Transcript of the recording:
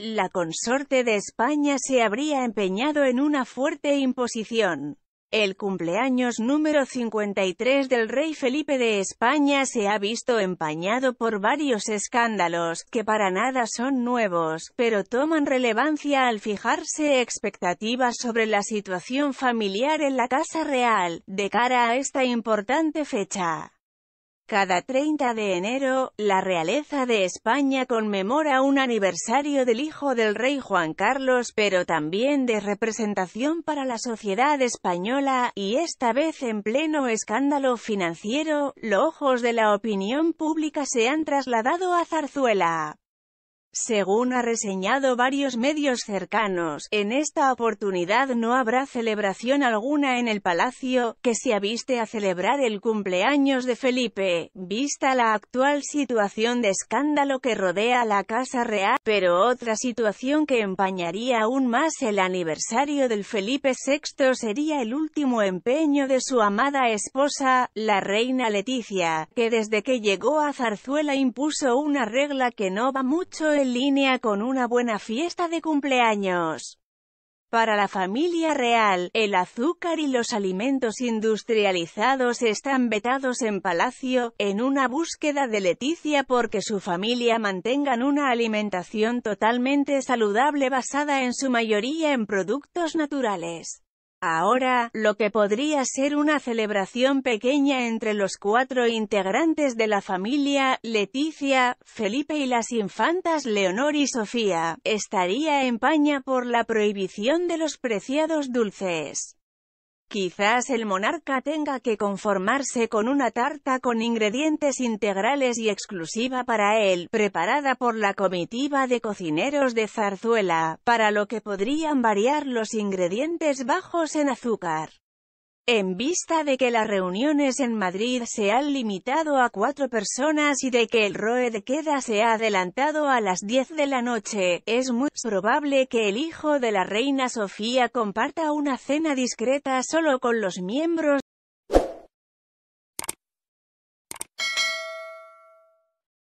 La consorte de España se habría empeñado en una fuerte imposición. El cumpleaños número 53 del rey Felipe de España se ha visto empañado por varios escándalos, que para nada son nuevos, pero toman relevancia al fijarse expectativas sobre la situación familiar en la Casa Real, de cara a esta importante fecha. Cada 30 de enero, la realeza de España conmemora un aniversario del hijo del rey Juan Carlos, pero también de representación para la sociedad española, y esta vez en pleno escándalo financiero, los ojos de la opinión pública se han trasladado a Zarzuela. Según ha reseñado varios medios cercanos, en esta oportunidad no habrá celebración alguna en el palacio, que se aviste a celebrar el cumpleaños de Felipe, vista la actual situación de escándalo que rodea la Casa Real, pero otra situación que empañaría aún más el aniversario del Felipe VI sería el último empeño de su amada esposa, la reina Leticia, que desde que llegó a Zarzuela impuso una regla que no va mucho en en línea con una buena fiesta de cumpleaños. Para la familia real, el azúcar y los alimentos industrializados están vetados en palacio, en una búsqueda de Leticia porque su familia mantengan una alimentación totalmente saludable basada en su mayoría en productos naturales. Ahora, lo que podría ser una celebración pequeña entre los cuatro integrantes de la familia, Leticia, Felipe y las infantas Leonor y Sofía, estaría en paña por la prohibición de los preciados dulces. Quizás el monarca tenga que conformarse con una tarta con ingredientes integrales y exclusiva para él, preparada por la comitiva de cocineros de Zarzuela, para lo que podrían variar los ingredientes bajos en azúcar. En vista de que las reuniones en Madrid se han limitado a cuatro personas y de que el ROE de queda se ha adelantado a las 10 de la noche, es muy probable que el hijo de la reina Sofía comparta una cena discreta solo con los miembros